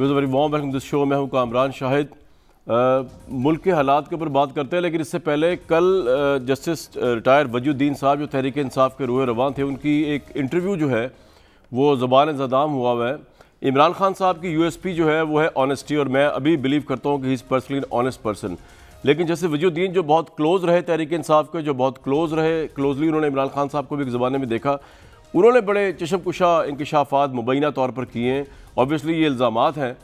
Views very warm welcome this show मैं हूँ कामरान शाहिद मुल्क के हालात के ऊपर बात करते हैं लेकिन इससे पहले कल जस्टिस रिटायर वजुद्दीन साहब जो तहरीक इंसाफ के रूह रवान थे उनकी एक इंटरव्यू जो है वो ज़बान ज़दाम हुआ हुआ है इमरान खान साहब की पी जो है वो है ऑनेस्टी और मैं अभी बिलीव करता हूँ कि he is personally honest person लेकिन जैसे वजुद्दीन जो बहुत क्लोज़ रहे तहरीक इंसाफ के जो बहुत क्लोज़ रहे क्लोजली उन्होंने इमरान खान साहब को भी एक ज़माने में देखा उन्होंने बड़े चशमकुशा इंकशाफात मुबैना तौर पर किए हैं ऑब्वियसली ये इल्ज़ाम हैं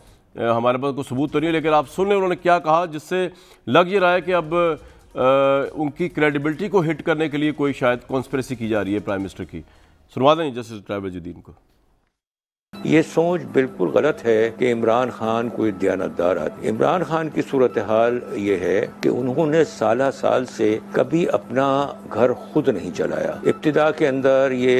हमारे पास कोई सबूत तो नहीं है लेकिन आप सुन लें उन्होंने क्या कहा जिससे लग ये रहा है कि अब आ, उनकी क्रेडिबिलिटी को हिट करने के लिए कोई शायद कॉन्स्परेसी की जा रही है प्राइम मिनिस्टर की सुनवा दें जस्टिस ट्राइबल जुद्दीन को ये सोच बिल्कुल गलत है कि इमरान खान कोई दयानतदार आदमी इमरान खान की सूरत हाल ये है कि उन्होंने साल साल से कभी अपना घर खुद नहीं चलाया इब्तदा के अंदर ये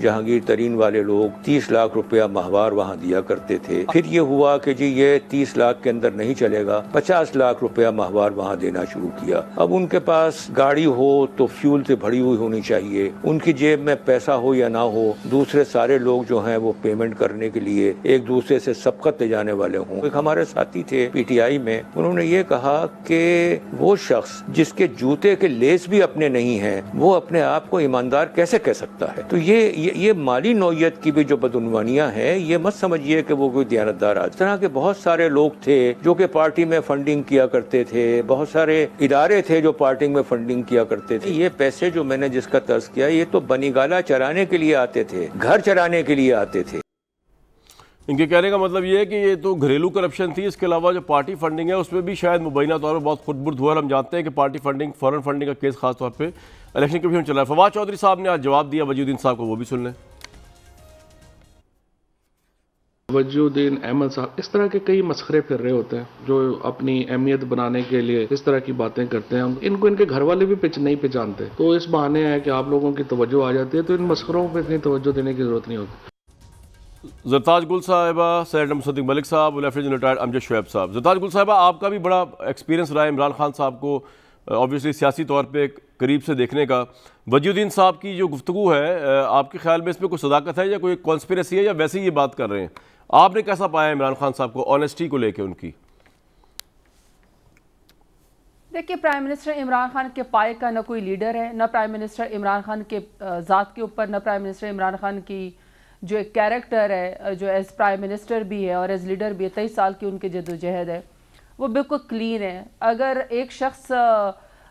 जहांगीर तरीन वाले लोग तीस लाख रुपया माहवार वहाँ दिया करते थे फिर ये हुआ कि जी ये तीस लाख के अंदर नहीं चलेगा पचास लाख रुपया माहवार वहाँ देना शुरू किया अब उनके पास गाड़ी हो तो फ्यूल से भरी हुई होनी चाहिए उनकी जेब में पैसा हो या ना हो दूसरे सारे लोग जो है वो पेमेंट कर करने के लिए एक दूसरे से सबकत ले जाने वाले हों एक हमारे साथी थे पीटीआई में उन्होंने ये कहा कि वो शख्स जिसके जूते के लेस भी अपने नहीं है वो अपने आप को ईमानदार कैसे कह सकता है तो ये ये, ये माली नोयत की भी जो बदनवानियाँ हैं ये मत समझिए कि वो कोई दयानतदार आज तरह के बहुत सारे लोग थे जो कि पार्टी में फंडिंग किया करते थे बहुत सारे इदारे थे जो पार्टी में फंडिंग किया करते थे ये पैसे जो मैंने जिसका तर्ज किया ये तो बनीगाला चराने के लिए आते थे घर चराने के लिए आते थे इनके कहने का मतलब ये है कि ये तो घरेलू करप्शन थी इसके अलावा जो पार्टी फंडिंग है उसमें भी शायद मुबैना तौर पर बहुत खुदबुर्द हुआ हम जानते हैं कि पार्टी फंडिंग फॉरन फंडिंग का केस तौर पर इलेक्शन कमीशन चला है फवाद चौधरी साहब ने आज जवाब दिया वजीद्दीन साहब को वो भी सुन लें वजुद्दीन अहमद साहब इस तरह के कई मसखरे फिर रहे होते हैं जो अपनी अहमियत बनाने के लिए इस तरह की बातें करते हैं इनको इनके घर वाले भी पिच नहीं पहचानते तो इस बहाने हैं कि आप लोगों की तवज्जो आ जाती है तो इन मसखरों पर इतनी तवज्जो देने की जरूरत नहीं होती जरताज गुल साहिबा सैड सदीक मलिक साहब लेफ्टिनेंट रिटायर्ड अमजद शुएब साहब जरताज गुल साहिबा आपका भी बड़ा एक्सपीरियंस रहा है इमरान खान साहब को ऑब्वियसली सियासी तौर पे करीब से देखने का वजीद्दीन साहब की जो गुफ्तु है आपके ख्याल में इसमें कोई सदाकत है या कोई कॉन्स्परेसी है या वैसे ही ये बात कर रहे हैं आपने कैसा पाया इमरान खान साहब को ऑनेस्टी को लेकर उनकी देखिए प्राइम मिनिस्टर इमरान खान के पाए का ना कोई लीडर है ना प्राइम मिनिस्टर इमरान खान के ज़ात के ऊपर ना प्राइम मिनिस्टर इमरान खान की जो एक कैरेक्टर है जो एज प्राइम मिनिस्टर भी है और एज लीडर भी है तेईस साल की उनकी जदोजहद है वो बिल्कुल क्लीन है अगर एक शख्स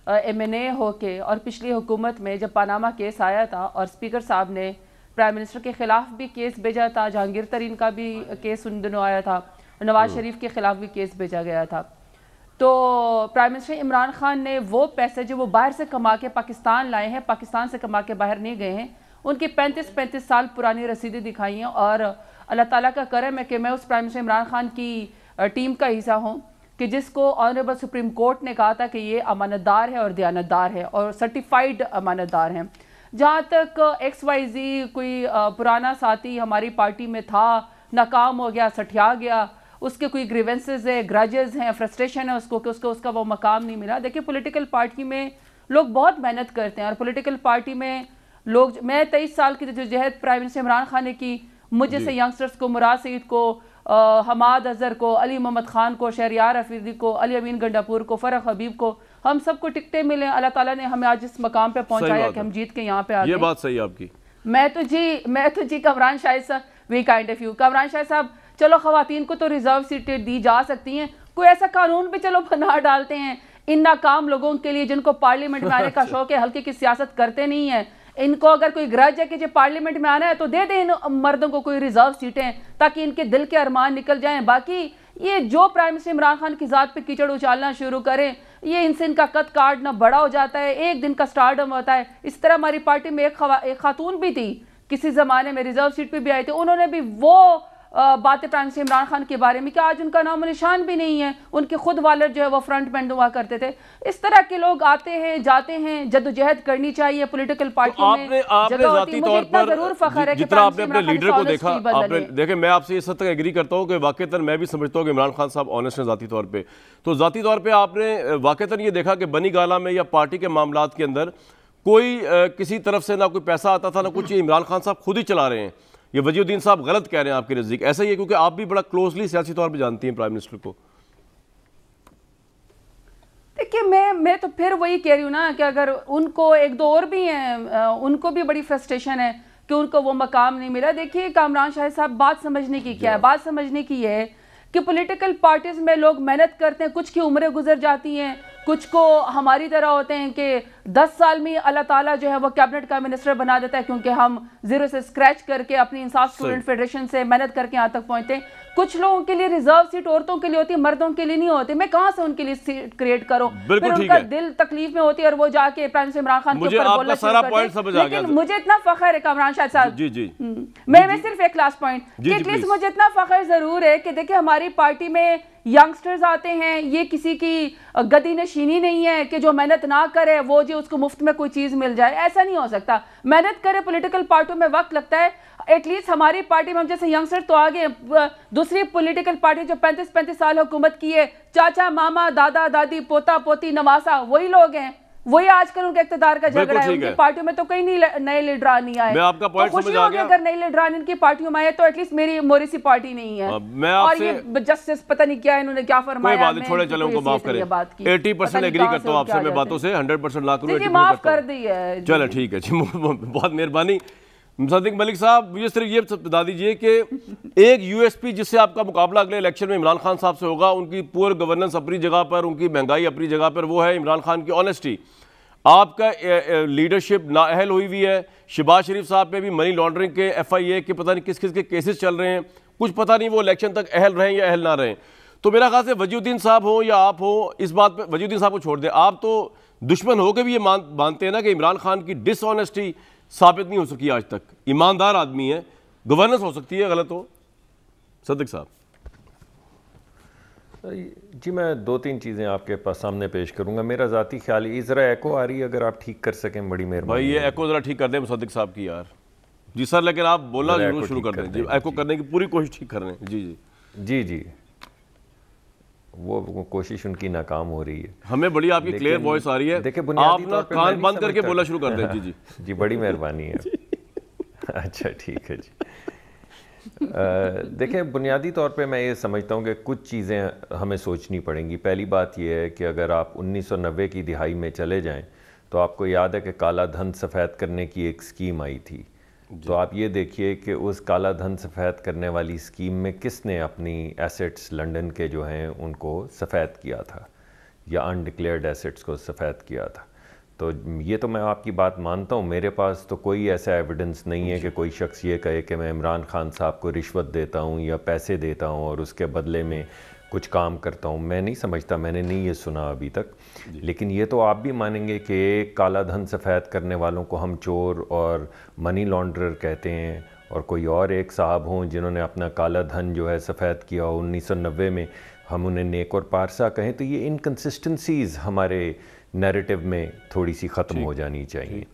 एम एन ए हो के और पिछली हुकूमत में जब पानामा केस आया था और स्पीकर साहब ने प्राइम मिनिस्टर के ख़िलाफ़ भी केस भेजा था जहांगीर तरीन का भी केस उन दिनों आया था नवाज हाँ। शरीफ के ख़िलाफ़ भी केस भेजा गया था तो प्राइम मिनिस्टर इमरान खान ने वो पैसे जो वो बाहर से कमा के पाकिस्तान लाए हैं पाकिस्तान से कमा के बाहर नहीं गए हैं उनकी पैंतीस पैंतीस साल पुरानी रसीदें दिखाई हैं और अल्लाह ताला का करम है कि मैं उस प्राइम मिनिस्टर इमरान खान की टीम का हिस्सा हूँ कि जिसको ऑनरेबल सुप्रीम कोर्ट ने कहा था कि ये अमानतदार है और दयानतदार है और सर्टिफाइड अमानतदार हैं जहाँ तक एक्स वाई जी कोई पुराना साथी हमारी पार्टी में था नाकाम हो गया सठिया गया उसके कोई ग्रीवेंसेज है ग्रजेज हैं फ्रस्ट्रेशन है उसको कि उसको उसका वो मकाम नहीं मिला देखिए पॉलिटिकल पार्टी में लोग बहुत मेहनत करते हैं और पॉलिटिकल पार्टी में लोग मैं तेईस साल की जहद प्राइम मिनिस्टर इमरान खान ने की मुझे से यंगस्टर्स को मुराद सईद को आ, हमाद अजहर को अली मोहम्मद खान को शहरियार अफीदी को अली अमीन गंडापुर को फ़रक हबीब को हम सबको टिकटें मिले अल्लाह ताला ने हमें आज इस मकाम पे पहुंचाया कि हम जीत के यहाँ पे आ ये बात सही आपकी मैं तो जी मैं तो जी कमरान शाहिद साहब we kind of you Kamran Shahid साहब चलो खुवान को तो रिजर्व सीटें दी जा सकती हैं कोई ऐसा कानून भी चलो बना डालते हैं इन नाकाम लोगों के लिए जिनको पार्लियामेंट में आने का शौक है हल्के की सियासत करते नहीं है इनको अगर कोई ग्रज है कि जो पार्लियामेंट में आना है तो दे दें इन मर्दों को कोई रिजर्व सीटें ताकि इनके दिल के अरमान निकल जाएं बाकी ये जो प्राइम मिनिस्टर इमरान खान की ज़ात पे कीचड़ उछालना शुरू करें ये इनसे इनका कद काटना ना बड़ा हो जाता है एक दिन का स्टार्डम होता है इस तरह हमारी पार्टी में एक खातून भी थी किसी ज़माने में रिजर्व सीट पर भी आई थी उन्होंने भी वो बातें प्राइम मिनिस्टर इमरान खान के बारे में कि आज उनका नाम निशान भी नहीं है उनके खुद वालद जो है वो फ्रंट मैन हुआ करते थे इस तरह के लोग आते हैं जाते हैं जदोजहद करनी चाहिए तो पोलिटिकल पार्टी जरूर फखर है लीडर को देखा आपने देखे मैं आपसे इस हद तक एग्री करता हूँ कि वाकता मैं भी समझता हूँ कि इमरान खान साहब ऑनेस्ट है जतीी तौर पर तो जतीी तौर पर आपने वाकता ये देखा कि बनी गाला में या पार्टी के मामला के अंदर कोई किसी तरफ से ना कोई पैसा आता था ना कुछ इमरान खान साहब खुद ही चला रहे हैं ये वजीउद्दीन साहब गलत कह रहे हैं आपके नज़दीक ऐसा ही है क्योंकि आप भी बड़ा क्लोजली सियासी तौर पर जानती हैं प्राइम मिनिस्टर को देखिए मैं मैं तो फिर वही कह रही हूँ ना कि अगर उनको एक दो और भी हैं उनको भी बड़ी फ्रस्ट्रेशन है कि उनको वो मकाम नहीं मिला देखिए कामरान शाह साहब बात समझने की क्या है बात समझने की है कि पॉलिटिकल पार्टीज़ में लोग मेहनत करते हैं कुछ की उम्रें गुजर जाती हैं कुछ को हमारी तरह होते हैं कि दस साल में अल्लाह ताला जो है वो कैबिनेट का मिनिस्टर बना देता है क्योंकि हम जीरो से स्क्रैच करके अपनी इंसाफ स्टूडेंट फेडरेशन से मेहनत करके यहाँ तक पहुँचते हैं कुछ लोगों के लिए रिजर्व सीट औरतों के लिए होती है मर्दों के लिए नहीं होती मैं कहाँ से उनके लिए सीट क्रिएट करूँ फिर उनका दिल तकलीफ में होती है और वो जाके प्राइम से इमरान खान के ऊपर लेकिन मुझे इतना फखर है कमरान शाह साहब हम्म। मैं सिर्फ एक लास्ट पॉइंट एटलीस्ट मुझे इतना फखर जरूर है कि देखिए हमारी पार्टी में यंगस्टर्स आते हैं ये किसी की गदी नशीनी नहीं है कि जो मेहनत ना करे वो जो उसको मुफ्त में कोई चीज़ मिल जाए ऐसा नहीं हो सकता मेहनत करें पॉलिटिकल पार्टियों में वक्त लगता है एटलीस्ट हमारी पार्टी में हम जैसे यंगस्टर तो आगे दूसरी पॉलिटिकल पार्टी जो पैंतीस पैंतीस साल हुकूमत की है चाचा मामा दादा दादी पोता पोती नवासा वही लोग हैं वही आजकल उनके इकतदार का झगड़ा है उनकी पार्टियों में तो कई नए लीडरान नहीं आए आपका तो अगर नए लीडरान इनकी पार्टियों में आए तो एटलीस्ट मेरी मोरिसी पार्टी नहीं है और ये जस्टिस पता नहीं क्या इन्होंने क्या फरमाया तो बातों से 100% लाख रुपए माफ कर दी है चलो ठीक है जी बहुत मेहरबानी मुसदिक मलिक साहब मुझे सिर्फ ये बता दीजिए कि एक यूएसपी जिससे आपका मुकाबला अगले इलेक्शन में इमरान खान साहब से होगा उनकी पुअर गवर्नेंस अपनी जगह पर उनकी महंगाई अपनी जगह पर वो है इमरान खान की ऑनेस्टी आपका लीडरशिप नाअहल हुई हुई है शिबाज शरीफ साहब पे भी मनी लॉन्ड्रिंग के एफ आई ए के पता नहीं किस किस के केसेस चल रहे हैं कुछ पता नहीं वो इलेक्शन तक अहल रहें या अहल ना रहें तो मेरा ख्याल से वजीउद्दीन साहब हो या आप हो इस बात पर वजीउद्दीन साहब को छोड़ दें आप तो दुश्मन होकर भी ये मान मानते हैं ना कि इमरान खान की डिसऑनेस्टी साबित नहीं हो सकी आज तक ईमानदार आदमी है गवर्नेंस हो सकती है गलत हो सदक साहब जी मैं दो तीन चीज़ें आपके पास सामने पेश करूंगा मेरा ज़ाती ख्याल है ज़रा एको आ रही है अगर आप ठीक कर सकें बड़ी मेहरबानी भाई ये एको ज़रा ठीक कर दें मुसदिक साहब की यार जी सर लेकिन आप बोला जरूर शुरू कर दें जी एको करने की पूरी कोशिश ठीक कर रहे हैं जी जी जी जी वो कोशिश उनकी नाकाम हो रही है हमें बड़ी आपकी क्लियर वॉइस आ रही है देखिए आप ना कान बंद करके बोला शुरू कर दें जी जी जी बड़ी मेहरबानी है अच्छा ठीक है जी देखें बुनियादी तौर पे मैं ये समझता हूँ कि कुछ चीज़ें हमें सोचनी पड़ेंगी पहली बात यह है कि अगर आप 1990 की दिहाई में चले जाएं तो आपको याद है कि काला धन सफ़ेद करने की एक स्कीम आई थी तो आप ये देखिए कि उस काला धन सफ़ेद करने वाली स्कीम में किसने अपनी एसेट्स लंदन के जो हैं उनको सफ़ेद किया था या अनडिक्लेयर्ड एसेट्स को सफ़ेद किया था तो ये तो मैं आपकी बात मानता हूँ मेरे पास तो कोई ऐसा एविडेंस नहीं है कि कोई शख्स ये कहे कि मैं इमरान खान साहब को रिश्वत देता हूँ या पैसे देता हूँ और उसके बदले में कुछ काम करता हूँ मैं नहीं समझता मैंने नहीं ये सुना अभी तक लेकिन ये तो आप भी मानेंगे कि काला धन सफ़ेद करने वालों को हम चोर और मनी लॉन्ड्रर कहते हैं और कोई और एक साहब हों जिन्होंने अपना काला धन जो है सफ़ेद किया हो उन्नीस में हम उन्हें नेक और पारसा कहें तो ये इनकन्सिस्टेंसीज़ हमारे नैरेटिव में थोड़ी सी ख़त्म हो जानी चाहिए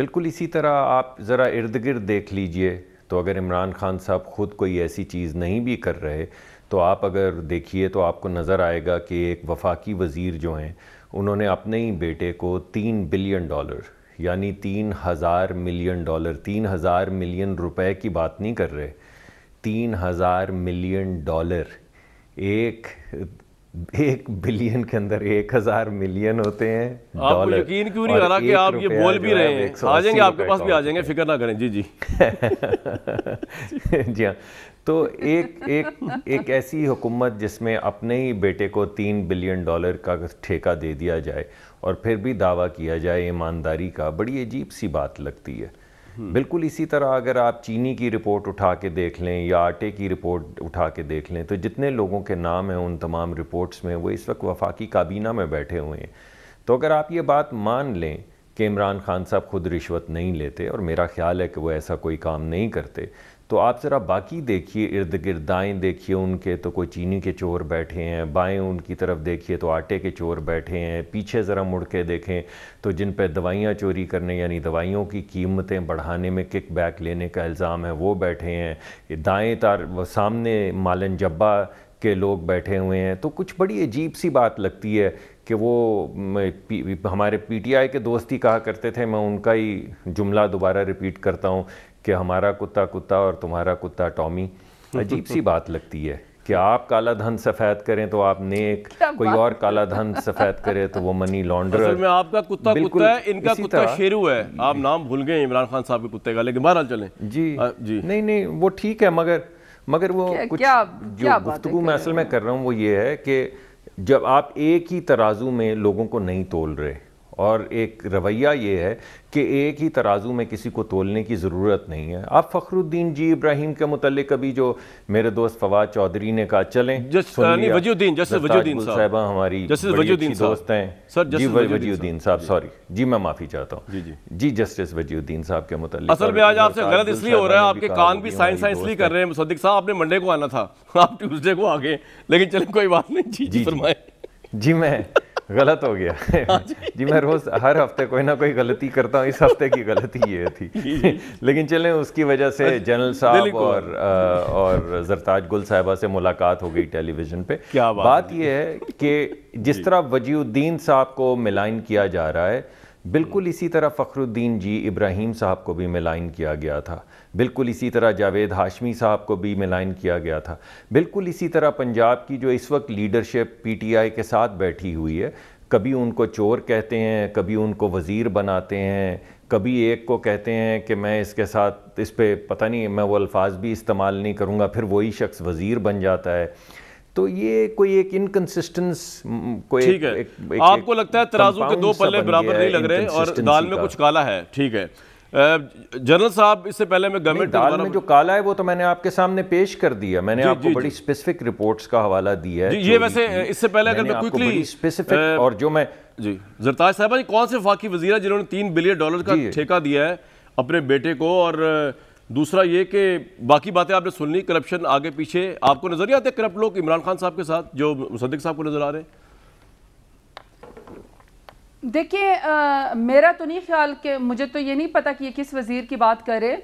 बिल्कुल इसी तरह आप ज़रा इर्द गिर्द देख लीजिए तो अगर इमरान खान साहब ख़ुद कोई ऐसी चीज़ नहीं भी कर रहे तो आप अगर देखिए तो आपको नज़र आएगा कि एक वफाकी वज़ीर जो हैं उन्होंने अपने ही बेटे को तीन बिलियन डॉलर यानी तीन हज़ार मिलियन डॉलर तीन हज़ार मिलियन रुपए की बात नहीं कर रहे तीन हज़ार मिलियन डॉलर एक एक बिलियन के अंदर एक हजार मिलियन होते हैं आपको यकीन क्यों नहीं आ रहा कि आप ये बोल भी रहे हैं आ जाएंगे आपके पास भी आ जाएंगे फिक्र ना करें जी जी जी हाँ तो एक एक एक ऐसी हुकूमत जिसमें अपने ही बेटे को तीन बिलियन डॉलर का ठेका दे दिया जाए और फिर भी दावा किया जाए ईमानदारी का बड़ी अजीब सी बात लगती है बिल्कुल इसी तरह अगर आप चीनी की रिपोर्ट उठा के देख लें या आटे की रिपोर्ट उठा के देख लें तो जितने लोगों के नाम हैं उन तमाम रिपोर्ट्स में वो इस वक्त वफाकी काबीना में बैठे हुए हैं तो अगर आप ये बात मान लें कि इमरान खान साहब खुद रिश्वत नहीं लेते और मेरा ख्याल है कि वो ऐसा कोई काम नहीं करते तो आप ज़रा बाकी देखिए इर्द गिर्द दाएँ देखिए उनके तो कोई चीनी के चोर बैठे हैं बाएँ उनकी तरफ देखिए तो आटे के चोर बैठे हैं पीछे ज़रा मुड़ के देखें तो जिन पर दवाइयाँ चोरी करने यानी दवाइयों की कीमतें बढ़ाने में किक बैक लेने का इल्ज़ाम है वो बैठे हैं दाएँ तार सामने मालन जब्बा के लोग बैठे हुए हैं तो कुछ बड़ी अजीब सी बात लगती है कि वो पी, हमारे पीटीआई के दोस्त ही कहा करते थे मैं उनका ही जुमला दोबारा रिपीट करता हूँ कि हमारा कुत्ता कुत्ता और तुम्हारा कुत्ता टॉमी अजीब सी बात लगती है कि आप काला धन सफेद करें तो आप नेक कोई और काला धन सफेद करे तो वो मनी लॉन्डर में आपका कुत्ता कुत्ता है इनका कुत्ता शेरू है आप नाम भूल गए इमरान खान साहब के कुत्ते का लेकिन बहरहाल चले जी जी नहीं नहीं वो ठीक है मगर मगर वो कुछ जो गुफ्तु मैं असल में कर रहा हूँ वो ये है कि जब आप एक ही तराजू में लोगों को नहीं तोल रहे और एक रवैया ये है कि एक ही तराजू में किसी को तोलने की ज़रूरत नहीं है आप फ़खरुद्दीन जी इब्राहिम के मुतलिक अभी जो मेरे दोस्त फवाद चौधरी ने कहा चलें वजीउद्दीन वजीउद्दीन साहबा हमारी वजीउद्दीन दोस्त हैं सर जी वजीउद्दीन साहब सॉरी जी मैं माफ़ी चाहता हूँ जी जस्टिस वजीउद्दीन साहब के मुतल असल में आज आपसे गलत इसलिए हो रहा है आपके कान भी साइंस साइंस इसलिए कर रहे हैं मुसद्दिक साहब आपने मंडे को आना था आप ट्यूजडे को आ गए लेकिन चले कोई बात नहीं जी जी जी मैं गलत हो गया हाँ जी मैं रोज हर हफ्ते कोई ना कोई गलती करता हूँ इस हफ्ते की गलती ये थी लेकिन चले उसकी वजह से जनरल साहब और और जरताज गुल साहबा से मुलाकात हो गई टेलीविजन पे क्या बात, बात यह है कि जिस तरह वजीउद्दीन साहब को मिलाइन किया जा रहा है बिल्कुल इसी तरह फ़खरुद्दीन जी इब्राहिम साहब को भी मिलाइन किया गया था बिल्कुल इसी तरह जावेद हाशमी साहब को भी मिलाइन किया गया था बिल्कुल इसी तरह पंजाब की जो इस वक्त लीडरशिप पीटीआई के साथ बैठी हुई है कभी उनको चोर कहते हैं कभी उनको वज़ीर बनाते हैं कभी एक को कहते हैं कि मैं इसके साथ इस पर पता नहीं मैं वो अल्फाज भी इस्तेमाल नहीं करूँगा फिर वही शख्स वज़ीर बन जाता है तो ये कोई एक इनकन्सिस्टेंस कोई ठीक है एक, एक, आपको एक, लगता है तराजू के दो पल्ले बराबर नहीं लग रहे और दाल में कुछ काला है ठीक है जनरल साहब इससे पहले मैं गवर्नमेंट दाल में जो काला है वो तो मैंने आपके सामने पेश कर दिया मैंने जी, आपको जी, बड़ी स्पेसिफिक रिपोर्ट्स का हवाला दिया है ये वैसे इससे पहले अगर मैं क्विकली स्पेसिफिक और जो मैं जी जरताज साहब कौन से फाकी वजीरा जिन्होंने तीन बिलियन डॉलर का ठेका दिया है अपने बेटे को और दूसरा ये कि बाकी बातें आपने सुन ली करप्शन आगे पीछे आपको नजर ही आते करप्ट लोग इमरान खान साहब के साथ जो मुसदिक साहब को नजर आ रहे हैं देखिए मेरा तो नहीं ख्याल कि मुझे तो ये नहीं पता कि ये किस वज़ीर की बात करे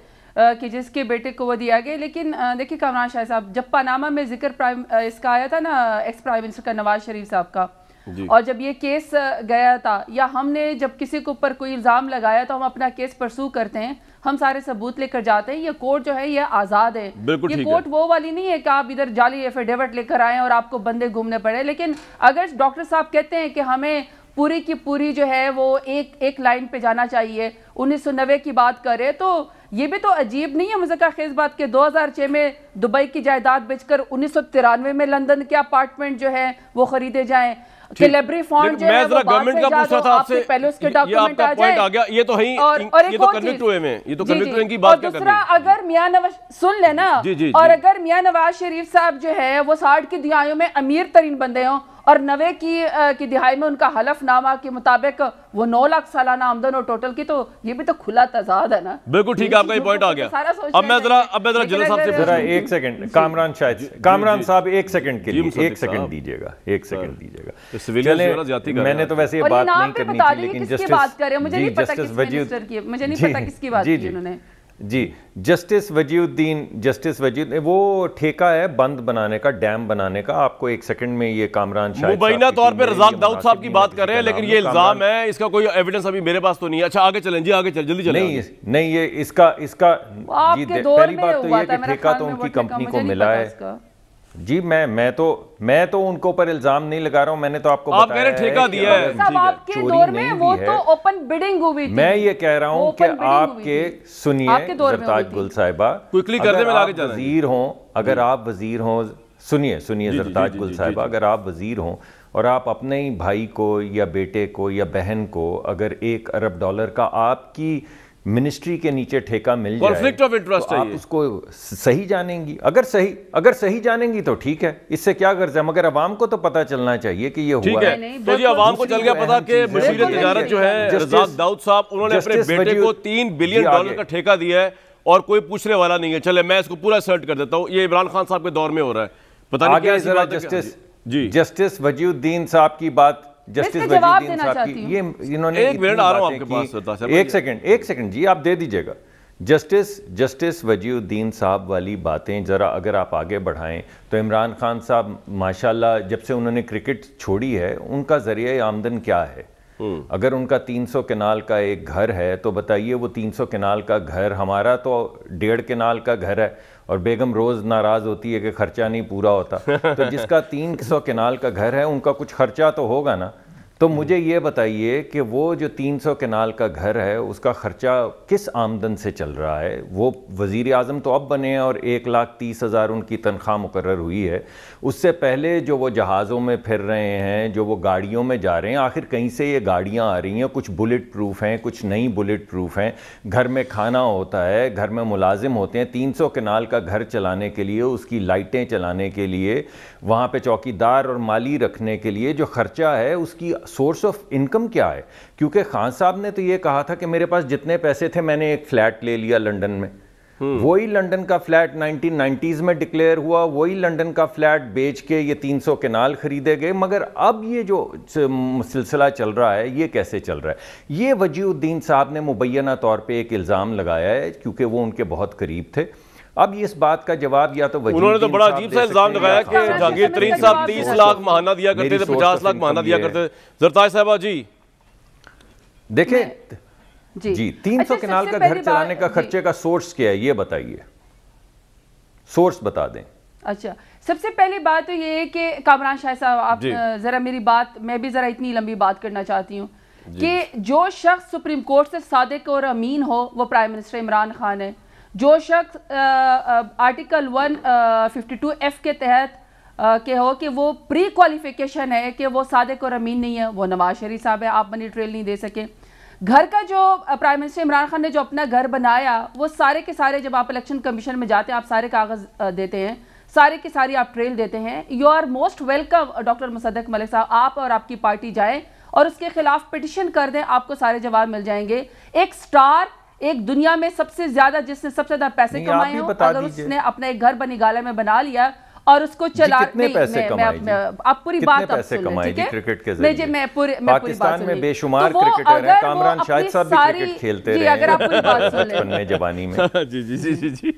कि जिसके बेटे को वो दिया गया लेकिन देखिए कामरान शाह साहब जब पानामा में जिक्र प्राइम इसका आया था ना एक्स प्राइम मिनिस्टर का नवाज शरीफ साहब का और जब ये केस गया था या हमने जब किसी के ऊपर कोई इल्ज़ाम लगाया तो हम अपना केस परसू करते हैं हम सारे सबूत लेकर जाते हैं ये कोर्ट जो है ये आज़ाद है ये कोर्ट वो वाली नहीं है कि आप इधर जाली एफिडेविट लेकर आए और आपको बंदे घूमने पड़े लेकिन अगर डॉक्टर साहब कहते हैं कि हमें पूरी की पूरी जो है वो एक एक लाइन पे जाना चाहिए उन्नीस की बात करें तो ये भी तो अजीब नहीं है मुजक्का खेज बात के 2006 में दुबई की जायदाद बेचकर उन्नीस में लंदन के अपार्टमेंट जो है वो ख़रीदे जाएं कि मैं जरा गवर्नमेंट का पूछ रहा था आपसे पहले उसके डॉक्यूमेंट आ जाए आ गया ये तो और, ये तो कन्विक्ट हुए में ये तो हुए की बात अगर मियां नवाज सुन लेना और अगर मियां नवाज शरीफ साहब जो है वो साठ की दिहायों में अमीर तरीन बंदे हों और नवे की आ, की दिहाई में उनका हलफनामा के मुताबिक वो नौ लाख सालाना आमदन और टोटल की तो ये भी तो खुला तजाद है ना बिल्कुल ठीक है आपका ये पॉइंट आ गया अब मैं जरा अब मैं जरा जिला साहब से जरा एक सेकंड कामरान शायद कामरान साहब एक सेकंड के लिए एक सेकंड दीजिएगा एक सेकंड हाँ। दीजिएगा तो मैंने तो वैसे ये बात नहीं करनी थी लेकिन जस्टिस मुझे नहीं पता किसकी बात की उन्होंने जी जस्टिस वजीउद्दीन जस्टिस वजीद वो ठेका है बंद बनाने का डैम बनाने का आपको एक सेकंड में ये कामरान मुबैना तौर पर रजाक दाऊद साहब की बात कर रहे हैं लेकिन ये इल्ज़ाम है इसका कोई एविडेंस अभी मेरे पास तो नहीं है अच्छा आगे चलें जी आगे चल जल्दी चलें नहीं नहीं ये इसका इसका जी पहली बात तो ये ठेका तो उनकी कंपनी को मिला है जी मैं मैं तो मैं तो उनको पर इल्जाम नहीं लगा रहा हूं मैंने तो आपको आप मैंने ठेका दिया है सब आपके दौर में नहीं वो तो ओपन बिडिंग हुई थी मैं ये कह रहा हूं कि आपके सुनिए जरताज गुल साहिबा क्विकली करने में लागे वजीर हों अगर आप वजीर हो सुनिए सुनिए जरताज गुल साहिबा अगर आप वजीर हो और आप अपने ही भाई को या बेटे को या बहन को अगर एक अरब डॉलर का आपकी मिनिस्ट्री के नीचे ठेका मिल जाए कॉन्फ्लिक्ट ऑफ इंटरेस्ट तो आप उसको सही जानेंगी अगर सही अगर सही जानेंगी तो ठीक है इससे क्या गर्ज है मगर अवाम को तो पता चलना चाहिए कि ये हुआ है, है। तो ये अवाम को चल गया पता कि वजीर तजारत जो है रजाक दाऊद साहब उन्होंने अपने बेटे को तीन बिलियन डॉलर का ठेका दिया है और कोई पूछने वाला नहीं है चले मैं इसको पूरा सर्ट कर देता हूँ ये इमरान खान साहब के दौर में हो रहा है पता नहीं जस्टिस जी जस्टिस वजीउद्दीन साहब की बात जस्टिस वजीद साहब की ये इन्होंने एक मिनट आ रहा आपके पास एक सेकंड एक सेकंड जी आप दे दीजिएगा जस्टिस जस्टिस वजीउद्दीन साहब वाली बातें ज़रा अगर आप आगे बढ़ाएं तो इमरान खान साहब माशाल्लाह जब से उन्होंने क्रिकेट छोड़ी है उनका ज़रिया आमदन क्या है हम्म। अगर उनका 300 केनाल का एक घर है तो बताइए वो 300 केनाल का घर हमारा तो डेढ़ केनाल का घर है और बेगम रोज़ नाराज़ होती है कि खर्चा नहीं पूरा होता तो जिसका 300 केनाल का घर है उनका कुछ खर्चा तो होगा ना तो हम्म। मुझे ये बताइए कि वो जो 300 केनाल का घर है उसका ख़र्चा किस आमदन से चल रहा है वो वज़ी अजम तो अब बने हैं और एक लाख तीस हज़ार उनकी तनख्वाह मुकर हुई है उससे पहले जो वो जहाज़ों में फिर रहे हैं जो वो गाड़ियों में जा रहे हैं आखिर कहीं से ये गाड़ियाँ आ रही हैं कुछ बुलेट प्रूफ हैं कुछ नई बुलेट प्रूफ हैं घर में खाना होता है घर में मुलाजिम होते हैं तीन सौ कनाल का घर चलाने के लिए उसकी लाइटें चलाने के लिए वहाँ पे चौकीदार और माली रखने के लिए जो खर्चा है उसकी सोर्स ऑफ इनकम क्या है क्योंकि खान साहब ने तो ये कहा था कि मेरे पास जितने पैसे थे मैंने एक फ्लैट ले लिया लंडन में हम्म। वही लंदन का फ्लैट 1990s में डिक्लेयर हुआ वही लंदन का फ्लैट बेच के ये 300 केनाल खरीदे गए मगर अब ये जो सिलसिला चल रहा है ये कैसे चल रहा है ये वजीउद्दीन साहब ने मुबैना तौर पे एक इल्ज़ाम लगाया है क्योंकि वो उनके बहुत करीब थे अब इस बात का जवाब या तो उन्होंने तो बड़ा अजीब सा इल्जाम लगाया कि जहांगीर तरीन साहब तीस लाख महाना दिया करते थे पचास तो लाख महाना दिया करते थे जरताज साहबा जी देखे जी, जी तीन सौ अच्छा, किनाल का घर चलाने का खर्चे का सोर्स क्या है ये बताइए सोर्स बता दें अच्छा सबसे पहली बात तो ये है कि कामरान शाह साहब आप ज़रा मेरी बात मैं भी ज़रा इतनी लंबी बात करना चाहती हूँ कि जो शख्स सुप्रीम कोर्ट से सादिक और अमीन हो वो प्राइम मिनिस्टर इमरान खान है जो शख्स article one fifty two F के तहत के हो कि वो प्री क्वालिफिकेशन है कि वो सादक और अमीन नहीं है वो नवाज शरीफ साहब है आप मनी ट्रेल नहीं दे सके घर का जो प्राइम मिनिस्टर इमरान खान ने जो अपना घर बनाया वो सारे के सारे जब आप इलेक्शन कमीशन में जाते हैं आप सारे कागज़ देते हैं सारे के सारी आप ट्रेल देते हैं you are most welcome doctor Musaddiq Malik साहब आप और आपकी पार्टी जाए और उसके खिलाफ पिटिशन कर दें आपको सारे जवाब मिल जाएंगे एक स्टार एक दुनिया में सबसे ज्यादा जिसने सबसे ज्यादा पैसे कमाए हो अगर उसने अपना एक घर बनीगाला में बना लिया और उसको चला कितने नहीं, पैसे मैं, मैं, मैं, आप पूरी बात पैसे कमाए लें क्रिकेट के जरिए मैं पूरी मैं पूरी बात में बेशुमार तो क्रिकेटर हैं कामरान शाहिद साहब भी क्रिकेट खेलते रहे अगर आप पूरी बात सुन लें जवानी में जी जी जी जी जी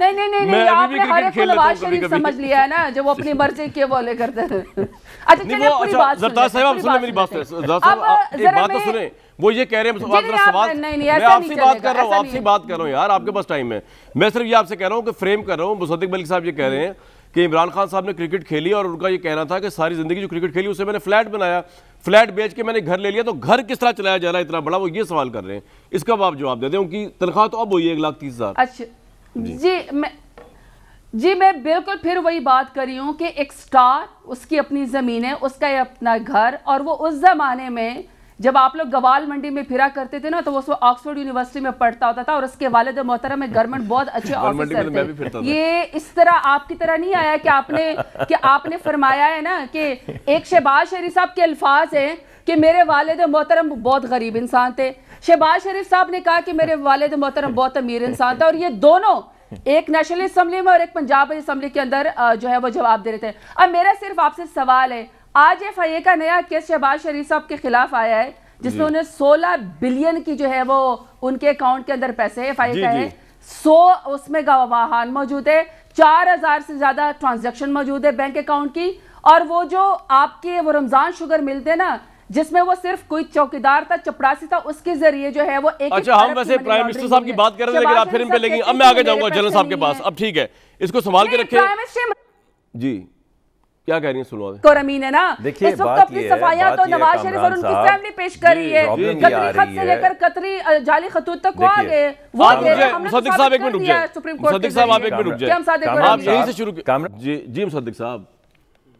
नहीं नहीं नहीं नहीं आपने हर एक नवाज शरीफ समझ लिया है ना जो वो अपनी मर्जी के बोले करते हैं अच्छा चलिए पूरी अच्छा, बात सुन लें मेरी बात सुनिए आप जरा बात तो सुने वो ये कह रहे हैं सवाल मैं आपसे बात कर रहा हूँ आपसे बात कर रहा हूँ यार आपके पास टाइम है मैं सिर्फ ये आपसे कह रहा हूँ कि फ्रेम कर रहा हूँ मुसद्दिक मलिक साहब ये कह रहे हैं कि इमरान खान साहब ने क्रिकेट खेली और उनका ये कहना था कि सारी जिंदगी जो क्रिकेट खेली उसे मैंने फ्लैट बनाया फ्लैट बेच के मैंने घर ले लिया तो घर किस तरह चलाया जा रहा है इतना बड़ा वो ये सवाल कर रहे हैं इसका आप जवाब दे दें उनकी तनख्वाह तो अब हुई है एक लाख तीस हजार अच्छा, जी मैं बिल्कुल फिर वही बात कर रही हूँ कि एक स्टार उसकी अपनी ज़मीन है उसका अपना घर और वो उस ज़माने में जब आप लोग गवाल मंडी में फिरा करते थे ना तो वो ऑक्सफोर्ड यूनिवर्सिटी में पढ़ता होता था और उसके वालद मोहतरम में गवर्नमेंट बहुत अच्छे ऑफिसर थे ये इस तरह आपकी तरह नहीं आया कि आपने कि आपने फरमाया है ना कि एक शहबाज शरीफ साहब के अल्फाज हैं कि मेरे वालद मोहतरम बहुत गरीब इंसान थे शहबाज शरीफ साहब ने कहा कि मेरे वालद मोहतरम बहुत अमीर इंसान था और ये दोनों एक नेशनल असम्बली में और एक पंजाब असम्बली के अंदर जो है वो जवाब दे रहे थे अब मेरा सिर्फ आपसे सवाल है आज एफ आई ए का नया केस शहबाज शरीफ साहब के खिलाफ आया है जिसमें उन्हें 16 बिलियन की जो है वो उनके अकाउंट के अंदर पैसे एफ आई ए का है सो उसमें गवाहान मौजूद है चार हजार से ज्यादा ट्रांजेक्शन मौजूद है बैंक अकाउंट की और वो जो आपके वो रमजान शुगर मिलते ना जिसमें वो सिर्फ कोई चौकीदार था चपरासी था उसके जरिए जो है वो एक अच्छा हम वैसे प्राइम मिनिस्टर साहब की बात कर रहे हैं आप फिर इन पे लेंगे अब मैं आगे जाऊंगा जनरल साहब के पास अब ठीक है इसको संभाल के रखे जी क्या कह रही है सुनो तो रमीन है ना देखिए इस वक्त अपनी सफाया तो नवाज शरीफ और उनकी फैमिली पेश कर रही है कतरी खत से लेकर कतरी जाली खतूत तक आ गए वो मुसद्दिक तो साहब सुप्रीम कोर्ट मुसद्दिक साहब आप एक मिनट रुक जाए हम सादिक आप यहीं से शुरू जी जी मुसद्दिक साहब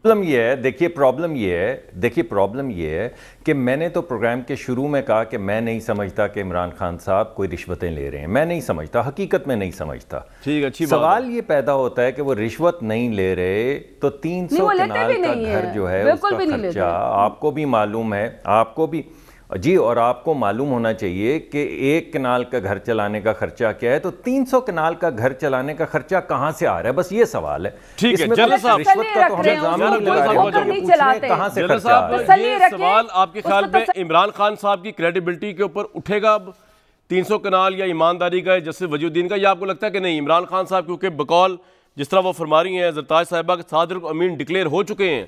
प्रॉब्लम ये है देखिए प्रॉब्लम ये है देखिए प्रॉब्लम ये है कि मैंने तो प्रोग्राम के शुरू में कहा कि मैं नहीं समझता कि इमरान खान साहब कोई रिश्वतें ले रहे हैं मैं नहीं समझता हकीकत में नहीं समझता ठीक अच्छी सवाल ये पैदा होता है कि वो रिश्वत नहीं ले रहे तो तीन सौ का घर जो है उसका खर्चा आपको भी मालूम है आपको भी जी और आपको मालूम होना चाहिए कि एक कनाल का घर चलाने का खर्चा क्या है तो 300 कनाल का घर चलाने का खर्चा कहाँ से आ रहा है बस ये सवाल है ठीक है तो तो सवाल आपके ख्याल में इमरान खान साहब की क्रेडिबिलिटी के ऊपर उठेगा अब सौ कनाल या ईमानदारी का जैसे वजुद्दीन का या आपको लगता है कि नहीं इमरान खान साहब क्योंकि बकौल जिस तरह वो फरमा रही हैं जरताज साहबा के सादर अमीन डिक्लेयर हो चुके हैं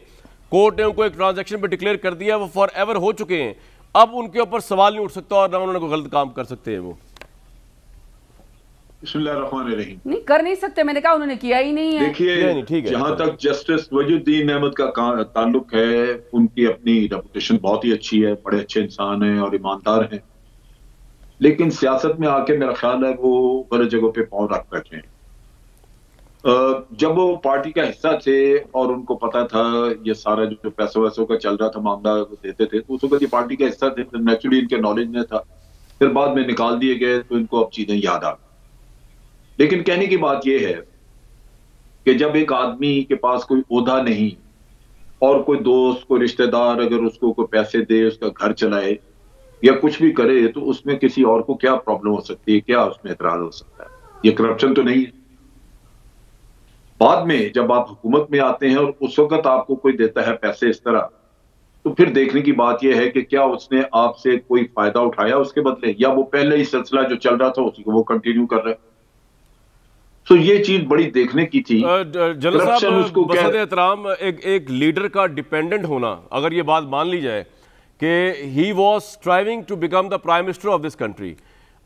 कोर्ट ने उनको एक ट्रांजेक्शन पर डिक्लेयर कर दिया वो फॉर एवर हो चुके हैं अब उनके ऊपर सवाल नहीं उठ सकता और ना उन्होंने कोई गलत काम कर सकते हैं वो नहीं कर नहीं सकते मैंने कहा उन्होंने किया ही नहीं है देखिए जहाँ तक जस्टिस वजुद्दीन अहमद का ताल्लुक है उनकी अपनी रेपुटेशन बहुत ही अच्छी है बड़े अच्छे इंसान हैं और ईमानदार हैं लेकिन सियासत में आके मेरा ख्याल है वो बड़े जगह पे पाँव रख बैठे हैं जब वो पार्टी का हिस्सा थे और उनको पता था ये सारा जो पैसों वैसों का चल रहा था मामला देते थे तो उस वक्त ये पार्टी का हिस्सा थे नेचुरली इनके नॉलेज में था फिर बाद में निकाल दिए गए तो इनको अब चीजें याद आ गई लेकिन कहने की बात यह है कि जब एक आदमी के पास कोई ओहदा नहीं और कोई दोस्त कोई रिश्तेदार अगर उसको कोई पैसे दे उसका घर चलाए या कुछ भी करे तो उसमें किसी और को क्या प्रॉब्लम हो सकती है क्या उसमें एतराज हो सकता है ये करप्शन तो नहीं है बाद में जब आप हुकूमत में आते हैं और उस वक्त आपको कोई देता है पैसे इस तरह तो फिर देखने की बात यह है कि क्या उसने आपसे कोई फायदा उठाया उसके बदले या वो पहले ही सिलसिला जो चल रहा था उसी को वो कंटिन्यू कर रहे तो ये चीज बड़ी देखने की थी उसको एहतराम एक एक लीडर का डिपेंडेंट होना अगर ये बात मान ली जाए कि he was striving to become the prime minister of this country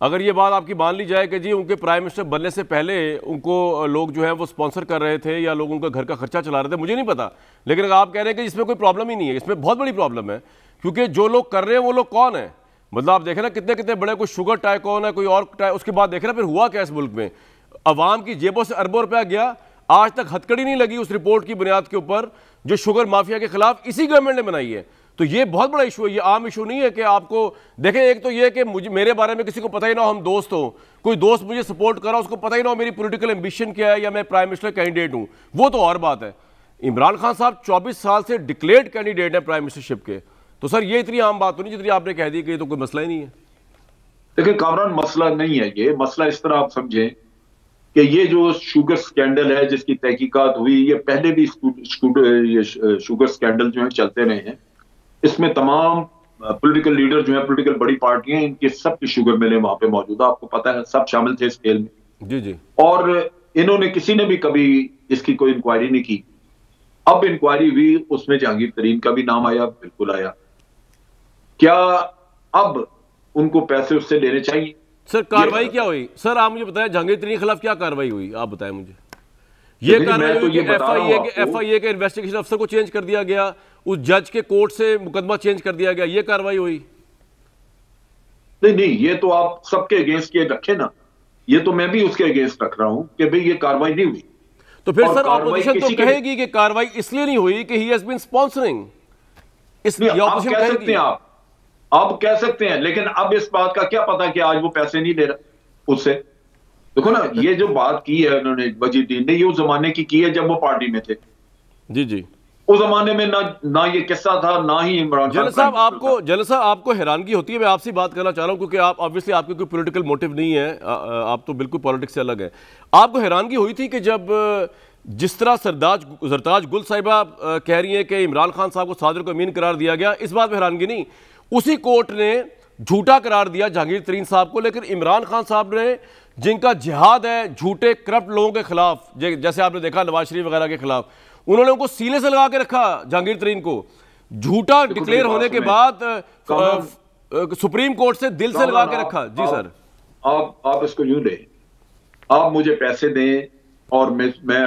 अगर ये बात आपकी मान ली जाए कि जी उनके प्राइम मिनिस्टर बनने से पहले उनको लोग जो है वो स्पॉन्सर कर रहे थे या लोग उनका घर का खर्चा चला रहे थे मुझे नहीं पता लेकिन अगर आप कह रहे हैं कि इसमें कोई प्रॉब्लम ही नहीं है इसमें बहुत बड़ी प्रॉब्लम है क्योंकि जो लोग कर रहे हैं वो लोग कौन है मतलब आप देखें ना कितने कितने बड़े कोई शुगर टाइकॉन है कोई और टाइप उसके बाद देख रहे फिर हुआ क्या इस मुल्क में अवाम की जेबों से अरबों रुपया गया आज तक हथकड़ी नहीं लगी उस रिपोर्ट की बुनियाद के ऊपर जो शुगर माफिया के खिलाफ इसी गवर्नमेंट ने बनाई है तो ये बहुत बड़ा इशू है ये आम इशू नहीं है कि आपको देखें एक तो ये कि मुझे मेरे बारे में किसी को पता ही ना हो हम दोस्त हों कोई दोस्त मुझे सपोर्ट करा उसको पता ही ना हो मेरी पॉलिटिकल एम्बिशन क्या है या मैं प्राइम मिनिस्टर कैंडिडेट हूँ वो तो और बात है इमरान खान साहब चौबीस साल से डिक्लेयर्ड कैंडिडेट हैं प्राइम मिनिस्टरशिप के तो सर ये इतनी आम बात तो नहीं जितनी आपने कह दी कि ये तो कोई मसला ही नहीं है देखिए कामरान मसला नहीं है ये मसला इस तरह आप समझें कि ये जो शुगर स्कैंडल है जिसकी तहकीकात हुई ये पहले भी शुगर स्कैंडल जो है चलते रहे हैं इसमें तमाम पॉलिटिकल लीडर जो है पॉलिटिकल बड़ी पार्टियां इनके सब की शुगर मिले वहां पे मौजूद आपको पता है सब शामिल थे इस खेल में जी जी और इन्होंने किसी ने भी कभी इसकी कोई इंक्वायरी नहीं की अब इंक्वायरी हुई उसमें जहांगीर तरीन का भी नाम आया बिल्कुल आया क्या अब उनको पैसे उससे लेने चाहिए सर कार्रवाई क्या हुई सर आप मुझे बताया जहांगीर तरीन के खिलाफ क्या कार्रवाई हुई आप बताएं मुझे ये कार्रवाई एफ आई ए के इन्वेस्टिगेशन अफसर को चेंज कर दिया गया उस जज के कोर्ट से मुकदमा चेंज कर दिया गया ये कार्रवाई हुई नहीं नहीं ये तो आप सबके अगेंस्ट ये रखे ना ये तो मैं भी उसके अगेंस्ट रख रहा हूं कि भाई ये कार्रवाई नहीं हुई तो फिर सर ऑपोजिशन तो कहेगी कि कार्रवाई इसलिए नहीं हुई कि ही हैज बीन स्पॉन्सरिंग इस आप कह सकते हैं आप आप कह सकते हैं लेकिन अब इस बात का क्या पता कि आज वो पैसे नहीं ले रहा उससे देखो ना ये जो बात की है उन्होंने वजीदीन ने ये उस जमाने की की है जब वो पार्टी में थे जी जी उस जमाने में ना ना ये किस्सा था ना ही इमरान खान साहब आपको जल साहब आपको हैरानगी होती है मैं आपसे बात करना चाह रहा हूँ क्योंकि आप ऑब्वियसली आपके कोई पॉलिटिकल मोटिव नहीं है आ, आप तो बिल्कुल पॉलिटिक्स से अलग है आपको हैरानगी हुई थी कि जब जिस तरह सरदाज सरताज गुल साहिबा कह रही हैं कि इमरान खान साहब को सादर को अमीन करार दिया गया इस बात में हैरानगी नहीं उसी कोर्ट ने झूठा करार दिया जहांगीर तरीन साहब को लेकिन इमरान खान साहब ने जिनका जिहाद है झूठे करप्ट लोगों के खिलाफ जैसे आपने देखा नवाज शरीफ वगैरह के खिलाफ उन्होंने उनको सीने से लगा के रखा जहांगीर तरीन को झूठा डिक्लेयर होने के बाद सुप्रीम कोर्ट से दिल से लगा के रखा जी सर आप आप इसको यूं दें आप मुझे पैसे दें और मैं मैं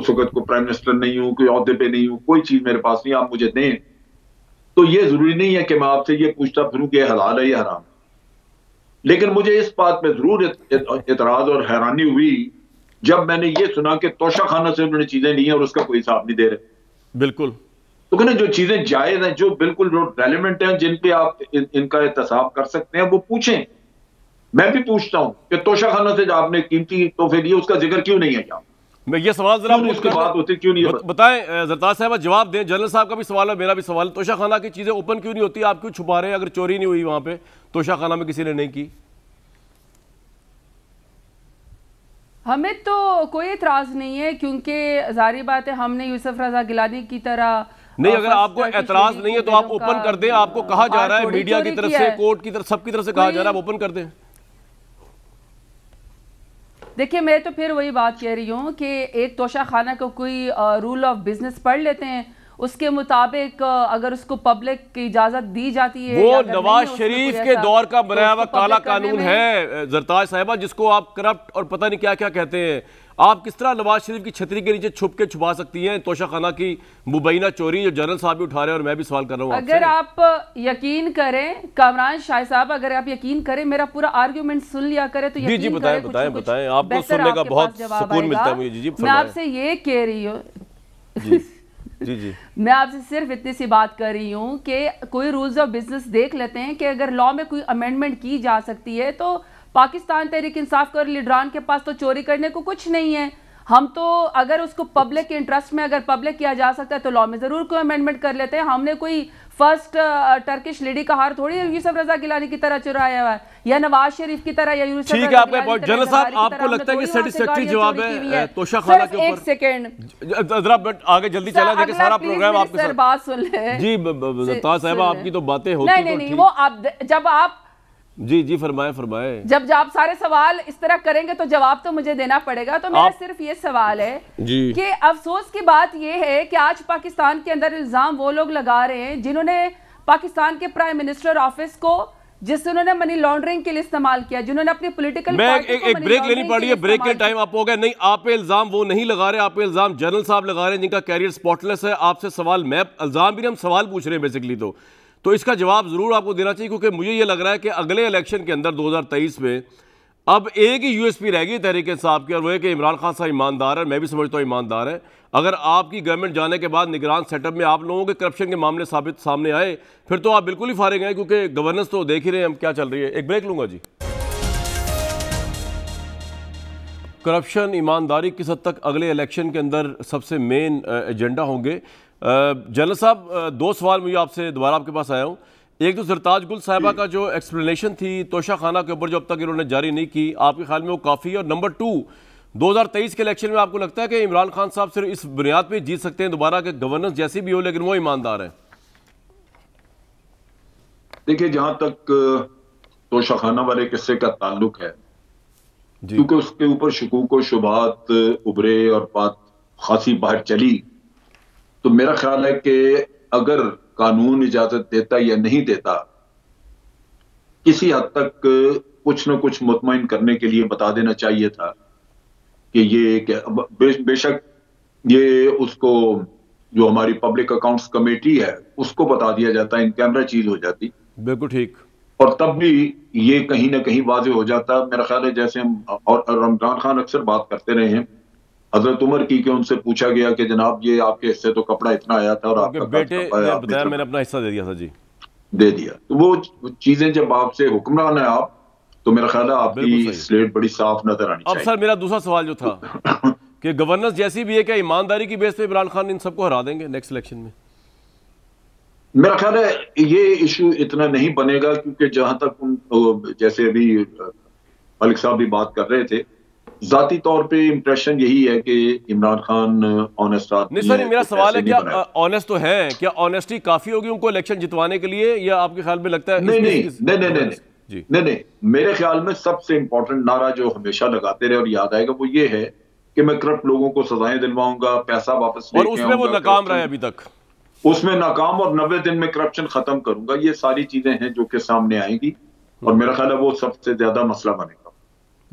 उस वक्त को प्राइम मिनिस्टर नहीं हूं कोई अहदे पे नहीं हूं कोई चीज मेरे पास नहीं आप मुझे दें तो ये जरूरी नहीं है कि मैं आपसे ये पूछता फिरूं कि हलाल है या हराम लेकिन मुझे इस बात पे जरूर इतराज और हैरानी हुई जब मैंने ये सुना कि तोशा खाना से उन्होंने चीजें ली हैं और उसका कोई हिसाब नहीं दे रहे बिल्कुल तो कहना जो चीजें जायज हैं जो बिल्कुल रेलिवेंट हैं जिन पे आप इन, इनका एहतसाब कर सकते हैं वो पूछें मैं भी पूछता हूं कि तोशा खाना से आपने कीमती तोहफे दिए उसका जिक्र क्यों नहीं है क्या मैं ये सवाल जरा उसके बाद होती क्यों नहीं बताएं जरदार साहब जवाब दें जनरल साहब का भी सवाल है मेरा भी सवाल तोशा खाना की चीजें ओपन क्यों नहीं होती आप क्यों छुपा रहे हैं अगर चोरी नहीं हुई वहां पे तोशा खाना में किसी ने नहीं की हमें तो कोई एतराज़ नहीं है क्योंकि जारी बात है हमने यूसुफ रजा गिलानी की तरह नहीं अगर आपको एतराज नहीं है तो आप ओपन कर दें आपको हाँ, कहा जा रहा है मीडिया की तरफ से कोर्ट की तरफ सबकी तरफ से कहा जा रहा है आप ओपन कर दें देखिए मैं तो फिर वही बात कह रही हूँ कि एक तोशा खाना को कोई रूल ऑफ बिजनेस पढ़ लेते हैं उसके मुताबिक अगर उसको पब्लिक की इजाजत दी जाती है वो नवाज शरीफ के दौर का बनाया हुआ काला कानून है जरताज साहबा जिसको आप करप्ट और पता नहीं क्या क्या कहते हैं आप किस तरह नवाज शरीफ की छतरी के नीचे छुप के छुपा सकती हैं तोशा खाना की मुबैना चोरी जो जनरल साहब भी उठा रहे हैं और मैं भी सवाल कर रहा हूँ अगर आप यकीन करें कामरान शाह साहब अगर आप यकीन करें मेरा पूरा आर्ग्यूमेंट सुन लिया करें तो जी जी बताए बताए बताए आपको सुनने का बहुत सुकून मिलता है मुझे जी मैं आपसे ये कह रही हूँ जी जी मैं आपसे सिर्फ इतनी सी बात कर रही हूँ कि कोई रूल्स ऑफ बिजनेस देख लेते हैं कि अगर लॉ में कोई अमेंडमेंट की जा सकती है तो पाकिस्तान तहरीक इंसाफ कर लीडरान के पास तो चोरी करने को कुछ नहीं है हम तो अगर उसको पब्लिक के इंटरेस्ट में अगर पब्लिक किया जा सकता है तो लॉ में ज़रूर कोई अमेंडमेंट कर लेते हैं हमने कोई फर्स्ट टर्किश लेडी का हार थोड़ी यूसफ रजा गिलानी की तरह चुराया हुआ या नवाज शरीफ की तरह या जनरल साहब आपको लगता है कि जवाब है तोशा के ऊपर एक सेकंड आगे जल्दी चला देखिए सारा प्रोग्राम आपके साथ बात सुन ले जी साहब आपकी तो बातें होती नहीं तो नहीं वो आप जब आप जी जी फरमाए फरमाए जब जब आप सारे सवाल इस तरह करेंगे तो जवाब तो मुझे देना पड़ेगा तो मेरा आप... सिर्फ ये सवाल है जी कि अफसोस की बात ये है कि आज पाकिस्तान के अंदर इल्ज़ाम वो लोग लगा रहे हैं जिन्होंने पाकिस्तान के प्राइम मिनिस्टर ऑफिस को जिससे उन्होंने मनी लॉन्ड्रिंग के लिए इस्तेमाल किया जिन्होंने अपने पोलिटिकल ब्रेक लेनी पड़ी है ब्रेक के टाइम आप हो गया नहीं आप इल्जाम वो नहीं लगा रहे आप इल्जाम जनरल साहब लगा रहे हैं जिनका कैरियर स्पॉटलेस है आपसे सवाल मैं इल्जाम भी हम सवाल पूछ रहे हैं बेसिकली तो तो इसका जवाब ज़रूर आपको देना चाहिए क्योंकि मुझे ये लग रहा है कि अगले इलेक्शन के अंदर 2023 में अब एक ही यूएसपी रहेगी तहरीके तहरीक साहब की और वह कि इमरान खान साहब ईमानदार है मैं भी समझता हूँ ईमानदार है अगर आपकी गवर्नमेंट जाने के बाद निगरान सेटअप में आप लोगों के करप्शन के मामले साबित सामने आए फिर तो आप बिल्कुल ही फारेंगे गए क्योंकि गवर्नेंस तो देख ही रहे हैं हम क्या चल रही है एक ब्रेक लूँगा जी करप्शन ईमानदारी किस हद तक अगले इलेक्शन के अंदर सबसे मेन एजेंडा होंगे जनरल साहब दो सवाल मुझे आपसे दोबारा आपके पास आया हूँ एक तो सरताज गुल साहिबा का जो एक्सप्लेनेशन थी तोशा खाना के ऊपर जो अब तक इन्होंने जारी नहीं की आपके ख्याल में वो काफ़ी है और नंबर टू 2023 के इलेक्शन में आपको लगता है कि इमरान खान साहब सिर्फ इस बुनियाद पे जीत सकते हैं दोबारा के गवर्नेंस जैसी भी हो लेकिन वो ईमानदार है देखिए जहां तक तोशाखाना वाले किस्से का ताल्लुक है क्योंकि उसके ऊपर शकूक व शुबात उभरे और बात खासी बाहर चली तो मेरा ख्याल है कि अगर कानून इजाजत देता या नहीं देता किसी हद तक कुछ ना कुछ मुतमिन करने के लिए बता देना चाहिए था कि ये बे, बेशक ये उसको जो हमारी पब्लिक अकाउंट्स कमेटी है उसको बता दिया जाता इन कैमरा चीज हो जाती बिल्कुल ठीक और तब भी ये कहीं ना कहीं वाजे हो जाता मेरा ख्याल है जैसे हम और रमजान खान अक्सर बात करते रहे हैं हजरत उमर की कि उनसे पूछा गया कि जनाब ये आपके हिस्से तो कपड़ा इतना आया था और आपके बेटे बताया तो मैंने अपना हिस्सा दे दिया था जी दे दिया तो वो चीजें जब आपसे हुक्मरान है आप तो मेरा ख्याल है आपकी स्लेट बड़ी साफ नजर आनी अब सर मेरा दूसरा सवाल जो था कि गवर्नेंस जैसी भी है क्या ईमानदारी की बेस पे इमरान खान इन सबको हरा देंगे नेक्स्ट इलेक्शन में मेरा ख्याल है ये इशू इतना नहीं बनेगा क्योंकि जहां तक उन जैसे अभी मलिक साहब भी बात कर रहे थे जाती तौर पे इम्प्रेशन यही है कि इमरान खान ऑनेस्ट uh, नहीं सर मेरा सवाल है क्या ऑनेस्ट uh, तो हैं क्या ऑनेस्टी काफी होगी उनको इलेक्शन जितवाने के लिए या आपके ख्याल में लगता है नहीं नहीं नहीं नहीं नहीं नहीं मेरे ख्याल में सबसे इंपॉर्टेंट नारा जो हमेशा लगाते रहे और याद आएगा वो ये है कि मैं करप्ट लोगों को सजाएं दिलवाऊंगा पैसा वापस और उसमें वो नाकाम रहे अभी तक उसमें नाकाम और नब्बे दिन में करप्शन खत्म करूंगा ये सारी चीजें हैं जो कि सामने आएंगी और मेरा ख्याल है वो सबसे ज्यादा मसला बनेगा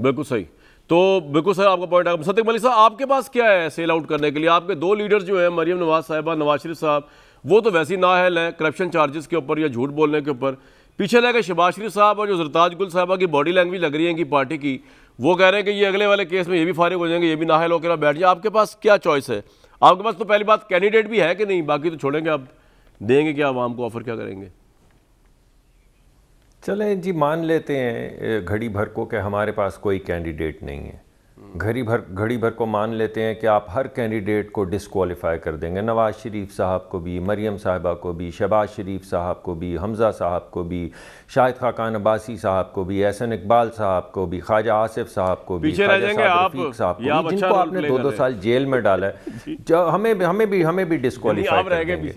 बिल्कुल सही तो बिल्कुल सर आपका पॉइंट आएगा सत्यक मलिक साहब आपके पास क्या है सेल आउट करने के लिए आपके दो लीडर जो हैं मरियम नवाज साहिबा नवाज शरीफ साहब वो तो वैसे ही है हैं करप्शन चार्जेस के ऊपर या झूठ बोलने के ऊपर पीछे लगे शबाज शरीफ साहब और जो जरताज गुल साहबा की बॉडी लैंग्वेज लग रही है इनकी पार्टी की वो कह रहे हैं कि ये अगले वाले केस में ये भी फारिग हो जाएंगे ये भी ना है होकर बैठ जाए आपके पास क्या चॉइस है आपके पास तो पहली बात कैंडिडेट भी है कि नहीं बाकी तो छोड़ेंगे आप देंगे क्या आवाम को ऑफर क्या करेंगे चलें जी मान लेते हैं घड़ी भर को कि हमारे पास कोई कैंडिडेट नहीं है घड़ी भर घड़ी भर को मान लेते हैं कि आप हर कैंडिडेट को डिसक्वालीफाई कर देंगे नवाज़ शरीफ साहब को भी मरीम साहबा को भी शबाज शरीफ साहब को भी हमज़ा साहब को भी शाहिद खाकान अब्बासी साहब को भी एहसन इकबाल साहब को भी ख्वाजा आसिफ साहब को भी साहब को जिनको अच्छा आपने दो दो साल जेल में डाला है हमें हमें भी हमें भी डिसक्वालीफाई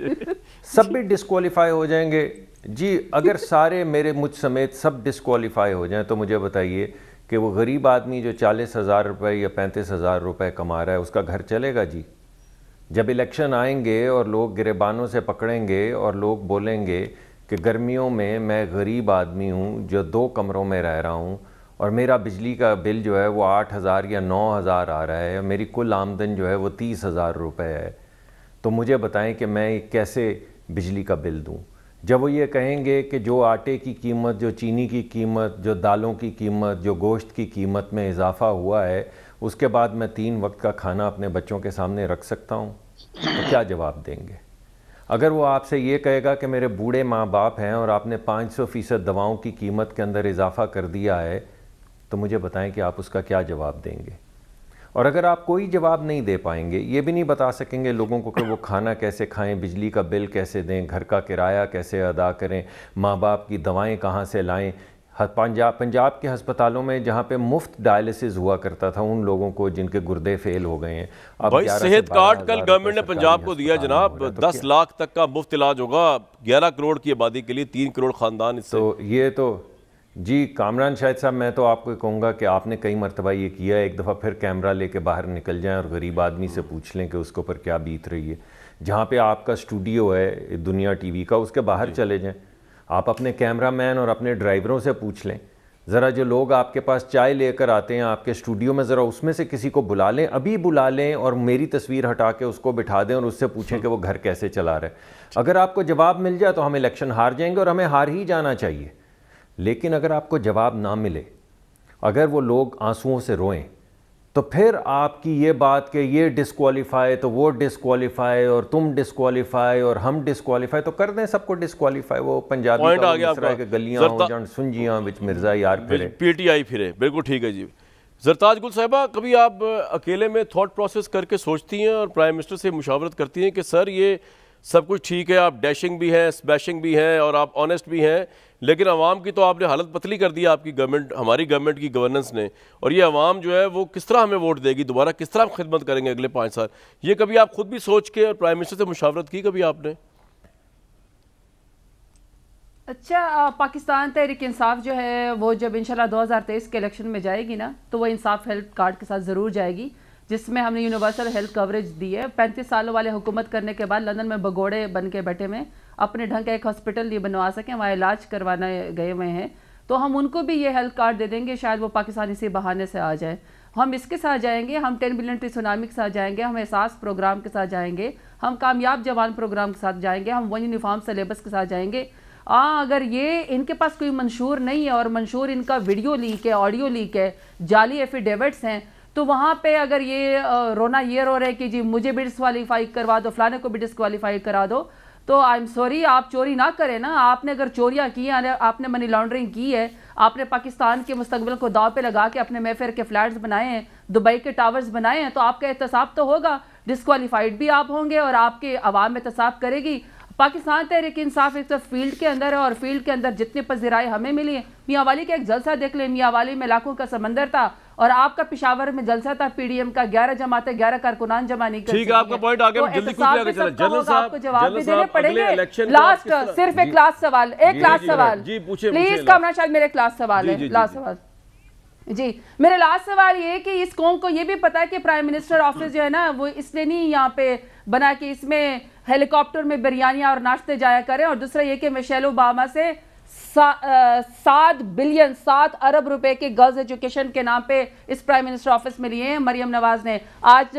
सब भी डिसक्वालीफाई हो जाएंगे जी अगर सारे मेरे मुझ समेत सब डिसक्वालीफाई हो जाएं तो मुझे बताइए कि वो गरीब आदमी जो चालीस हज़ार रुपये या पैंतीस हज़ार रुपये कमा रहा है उसका घर चलेगा जी जब इलेक्शन आएंगे और लोग गिरबानों से पकड़ेंगे और लोग बोलेंगे कि गर्मियों में मैं गरीब आदमी हूँ जो दो कमरों में रह रहा हूँ और मेरा बिजली का बिल जो है वो आठ हज़ार या नौ हज़ार आ रहा है मेरी कुल आमदन जो है वो तीस हज़ार रुपये है तो मुझे बताएं कि मैं कैसे बिजली का बिल दूँ जब वो ये कहेंगे कि जो आटे की कीमत जो चीनी की कीमत जो दालों की कीमत जो गोश्त की कीमत में इजाफ़ा हुआ है उसके बाद मैं तीन वक्त का खाना अपने बच्चों के सामने रख सकता हूँ तो क्या जवाब देंगे अगर वो आपसे ये कहेगा कि मेरे बूढ़े माँ बाप हैं और आपने 500 फ़ीसद दवाओं की कीमत के अंदर इजाफ़ा कर दिया है तो मुझे बताएं कि आप उसका क्या जवाब देंगे और अगर आप कोई जवाब नहीं दे पाएंगे ये भी नहीं बता सकेंगे लोगों को कि वो खाना कैसे खाएं बिजली का बिल कैसे दें घर का किराया कैसे अदा करें माँ बाप की दवाएं कहाँ से लाएं पंजाब पंजाब के अस्पतालों में जहाँ पे मुफ्त डायलिसिस हुआ करता था उन लोगों को जिनके गुर्दे फेल हो गए हैं अब भाई सेहत कार्ड कल गवर्नमेंट ने पंजाब को दिया जनाब तो दस लाख तक का मुफ्त इलाज होगा ग्यारह करोड़ की आबादी के लिए तीन करोड़ खानदान तो ये तो जी कामरान शाहिद साहब मैं तो आपको कहूँगा कि आपने कई मरतबा ये किया एक दफ़ा फिर कैमरा लेके बाहर निकल जाएं और गरीब आदमी से पूछ लें कि उसके ऊपर क्या बीत रही है जहाँ पे आपका स्टूडियो है दुनिया टीवी का उसके बाहर चले जाएं आप अपने कैमरा मैन और अपने ड्राइवरों से पूछ लें ज़रा जो लोग आपके पास चाय लेकर आते हैं आपके स्टूडियो में ज़रा उसमें से किसी को बुला लें अभी बुला लें और मेरी तस्वीर हटा के उसको बिठा दें और उससे पूछें कि वो घर कैसे चला रहा है अगर आपको जवाब मिल जाए तो हम इलेक्शन हार जाएंगे और हमें हार ही जाना चाहिए लेकिन अगर आपको जवाब ना मिले अगर वो लोग आंसुओं से रोएं तो फिर आपकी ये बात कि ये डिसक्वालीफाई तो वो डिसक्वालीफाई और तुम डिसक्वालीफाई और हम डिसक्वालीफाई तो कर दें सबको डिसक्वालीफाई वो पंजाबी गलियां सुनजियां बिच मिर्जा यार फिरे पीटीआई फिरे बिल्कुल ठीक है जी जरताज गुल साहिबा कभी आप अकेले में थॉट प्रोसेस करके सोचती हैं और प्राइम मिनिस्टर से मुशावरत करती हैं कि सर ये सब कुछ ठीक है आप डैशिंग भी हैं स्मैशिंग भी हैं और आप ऑनेस्ट भी हैं लेकिन आवाम की तो आपने हालत पतली कर दी आपकी गवर्नमेंट हमारी गवर्नमेंट की गवर्नेंस ने और ये आवाम जो है वो किस तरह हमें वोट देगी दोबारा किस तरह खिदमत करेंगे अगले पाँच साल ये कभी आप खुद भी सोच के और प्राइम मिनिस्टर से मुशावरत की कभी आपने अच्छा पाकिस्तान तहरीक इंसाफ जो है वो जब हजार 2023 के इलेक्शन में जाएगी ना तो वो इंसाफ हेल्थ कार्ड के साथ ज़रूर जाएगी जिसमें हमने यूनिवर्सल हेल्थ कवरेज दी है पैंतीस सालों वाले हुकूमत करने के बाद लंदन में भगोड़े बन के बैठे में अपने ढंग का एक हॉस्पिटल ये बनवा सकें वहाँ इलाज करवाना गए हुए हैं तो हम उनको भी ये हेल्थ कार्ड दे देंगे शायद वो पाकिस्तान इसी बहाने से आ जाए हम इसके साथ जाएंगे हम टेन बिलियन टी सुनामी के साथ जाएंगे हम एहसास प्रोग्राम के साथ जाएंगे हम कामयाब जवान प्रोग्राम के साथ जाएंगे हम वन यूनिफॉर्म सलेबस के साथ जाएंगे हाँ अगर ये इनके पास कोई मंशूर नहीं है और मंशूर इनका वीडियो लीक है ऑडियो लीक है जाली एफिडेविट्स हैं तो वहाँ पे अगर ये रोना ये रो रहे कि जी मुझे भी डिसकवालीफाई करवा दो फलाने को भी डिस्कवालीफाई करा दो तो आई एम सॉरी आप चोरी ना करें ना आपने अगर चोरियाँ की हैं आपने मनी लॉन्ड्रिंग की है आपने पाकिस्तान के मुस्तबिल को दाव पे लगा के अपने मेफेयर के फ्लैट्स बनाए हैं दुबई के टावर्स बनाए हैं तो आपका एहतसाब तो होगा डिसकॉलीफाइड भी आप होंगे और आपके अवाम एहतसाब करेगी पाकिस्तान तहरीक तो इंसाफ इस वक्त फील्ड के अंदर है और फील्ड के अंदर जितने पजीराए हमें मिली हैं मियाँ वाली का एक जलसा देख लें मियाँ वाली में लाखों का समंदर था और आपका पिशावर में जलसा था पीडीएम का ग्यारह जमाते ग्यारह कारकुनान जमा नहीं ठीक है आपका पॉइंट आगे तो आपको जवाब भी देने पड़ेंगे लास्ट सिर्फ एक लास्ट सवाल एक लास्ट सवाल प्लीज कमरा शायद मेरे लास्ट सवाल है लास्ट सवाल जी मेरा लास्ट सवाल ये कि इस कौम को ये भी पता है कि प्राइम मिनिस्टर ऑफिस जो है ना वो इसलिए नहीं यहाँ पे बना कि इसमें हेलीकॉप्टर में बिरयानियाँ और नाश्ते जाया करें और दूसरा ये कि मिशेल ओबामा से सात बिलियन सात अरब रुपए के गर्ल्स एजुकेशन के नाम पे इस प्राइम मिनिस्टर ऑफिस में लिए हैं मरियम नवाज ने आज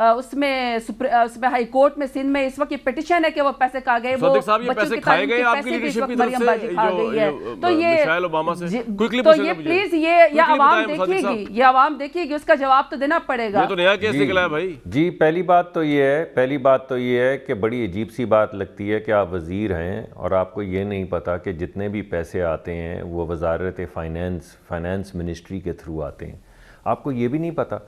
उसमें उसमें हाई कोर्ट में सिंध में इस वक्त ये पिटिशन है कि वो पैसे खा गए वो बच्चों की खाए गए तो ये तो ये तो प्लीज ये ये आवाम देखेगी ये आवाम देखेगी उसका जवाब तो देना पड़ेगा तो नया केस निकला है भाई जी पहली बात तो ये है पहली बात तो ये है कि बड़ी अजीब सी बात लगती है कि आप वजीर हैं और आपको ये नहीं पता कि जितने भी भी पैसे आते हैं वो वजारत फ़ाइनेंस फाइनेंस मिनिस्ट्री के थ्रू आते हैं आपको ये भी नहीं पता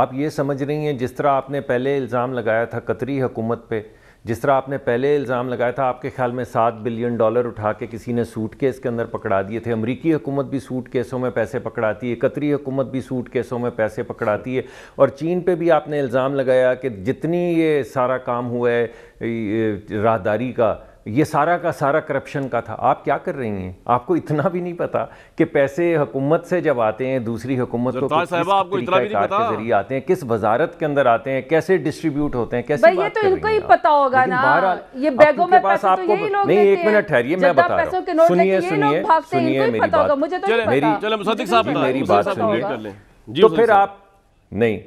आप ये समझ रही हैं जिस तरह आपने पहले इल्ज़ाम लगाया था कतरी हुकूमत पे जिस तरह आपने पहले इल्ज़ाम लगाया था आपके ख्याल में सात बिलियन डॉलर उठा के किसी ने सूट केस के अंदर पकड़ा दिए थे अमरीकी हुकूमत भी सूट केसों में पैसे पकड़ाती है कतरी हुकूमत भी सूट केसों में पैसे पकड़ाती है और चीन पे भी आपने इल्ज़ाम लगाया कि जितनी ये सारा काम हुआ है राहदारी का ये सारा का सारा करप्शन का था आप क्या कर रही हैं आपको इतना भी नहीं पता कि पैसे हुकूमत से जब आते हैं दूसरी हुकूमत को आपको इतना भी नहीं पता जरिए आते हैं किस वजारत के अंदर आते हैं कैसे डिस्ट्रीब्यूट होते हैं कैसे ये तो इनको ही पता होगा ना ये बैगों में पास तो आपको नहीं एक मिनट ठहरिए मैं बता रहा हूँ सुनिए सुनिए सुनिए मेरी तो बात मेरी मेरी बात सुनिए तो फिर आप नहीं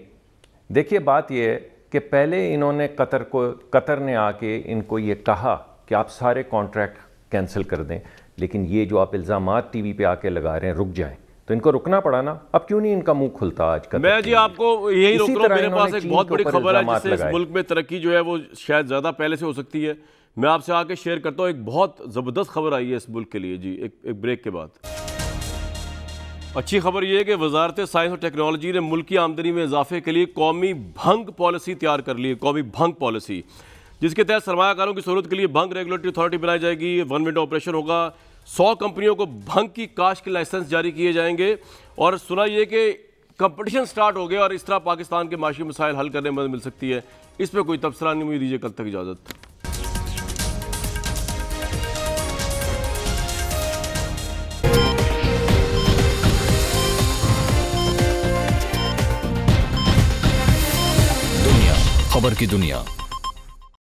देखिए बात यह है कि पहले इन्होंने कतर को कतर ने आके इनको ये कहा कि आप सारे कॉन्ट्रैक्ट कैंसिल कर दें लेकिन ये जो आप इल्ज़ाम टी वी पर आके लगा रहे हैं रुक जाएँ तो इनको रुकना पड़ा ना अब क्यों नहीं इनका मुंह खुलता आज कल मैं जी आपको यही रोक रहा मेरे पास एक बहुत बड़ी खबर है जिससे इस मुल्क में तरक्की जो है वो शायद ज़्यादा पहले से हो सकती है मैं आपसे आके शेयर करता हूँ एक बहुत ज़बरदस्त खबर आई है इस मुल्क के लिए जी एक एक ब्रेक के बाद अच्छी खबर यह है कि वजारत साइंस और टेक्नोलॉजी ने मुल्क की आमदनी में इजाफे के लिए कौमी भंग पॉलिसी तैयार कर ली है कौमी भंग पॉलिसी जिसके तहत सरमाकारों की सहूलत के लिए भंग रेगुलेटरी अथॉरिटी बनाई जाएगी वन विंडो ऑपरेशन होगा सौ कंपनियों को भंग की काश के लाइसेंस जारी किए जाएंगे और सुना यह कि कंपटीशन स्टार्ट हो गया और इस तरह पाकिस्तान के माशी मसाइल हल करने में मदद मिल सकती है इस पर कोई तबसरा नहीं मुझे दीजिए कल तक इजाज़त खबर की दुनिया